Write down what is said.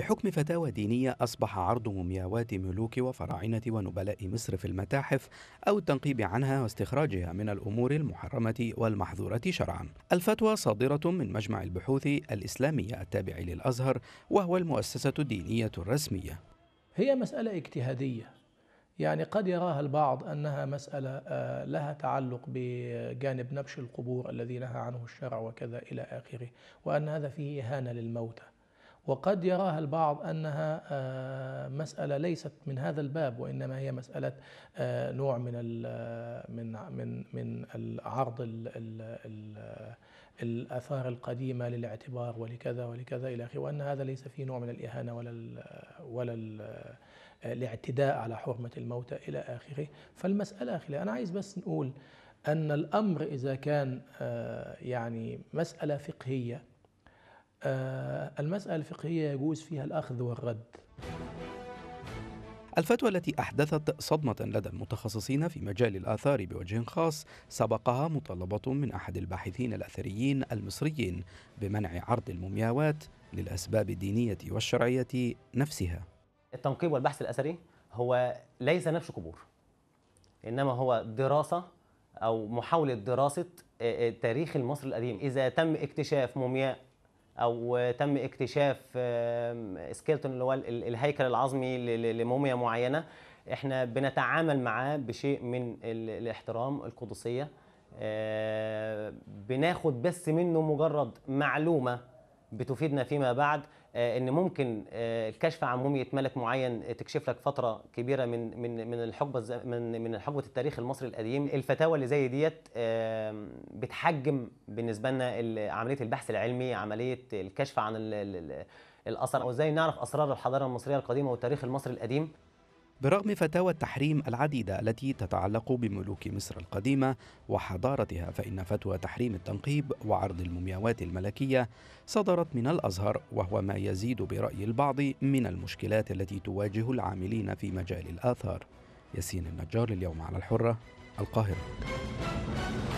بحكم فتاوى دينية أصبح عرض مومياوات ملوك وفراعنة ونبلاء مصر في المتاحف أو التنقيب عنها واستخراجها من الأمور المحرمة والمحظورة شرعا الفتوى صادرة من مجمع البحوث الإسلامية التابع للأزهر وهو المؤسسة الدينية الرسمية هي مسألة اجتهادية يعني قد يراها البعض أنها مسألة آه، لها تعلق بجانب نبش القبور الذي نهى عنه الشرع وكذا إلى آخره وأن هذا فيه إهانة للموتى وقد يراها البعض انها آه، مساله ليست من هذا الباب وانما هي مساله آه، نوع من آه، من من من العرض الاثار القديمه للاعتبار ولكذا ولكذا الى اخره وان هذا ليس فيه نوع من الاهانه ولا الـ ولا الـ الاعتداء على حرمه الموتى الى اخره فالمساله اخي انا عايز بس نقول ان الامر اذا كان يعني مساله فقهيه آه، المسألة الفقهية يجوز فيها الأخذ والرد الفتوى التي أحدثت صدمة لدى المتخصصين في مجال الآثار بوجه خاص سبقها مطالبة من أحد الباحثين الأثريين المصريين بمنع عرض المومياوات للأسباب الدينية والشرعية نفسها التنقيب والبحث الأثري هو ليس نبش قبور إنما هو دراسة أو محاولة دراسة آه، آه، تاريخ المصري القديم إذا تم اكتشاف مومياء او تم اكتشاف سكيلتون اللي هو الهيكل العظمي لموميا معينه احنا بنتعامل معاه بشيء من الاحترام القدسيه آه، بناخد بس منه مجرد معلومه بتفيدنا فيما بعد آه، ان ممكن الكشف آه، عن مومية ملك معين تكشف لك فتره كبيره من من من الحقبه من من حقبه التاريخ المصري القديم الفتاوى اللي زي ديت بتحجم بالنسبه لنا عمليه البحث العلمي عمليه الكشف عن الاثر او ازاي نعرف اسرار الحضاره المصريه القديمه والتاريخ المصري القديم برغم فتاوى التحريم العديدة التي تتعلق بملوك مصر القديمة وحضارتها فإن فتوى تحريم التنقيب وعرض المومياوات الملكية صدرت من الأزهر وهو ما يزيد برأي البعض من المشكلات التي تواجه العاملين في مجال الآثار ياسين النجار اليوم على الحرة القاهرة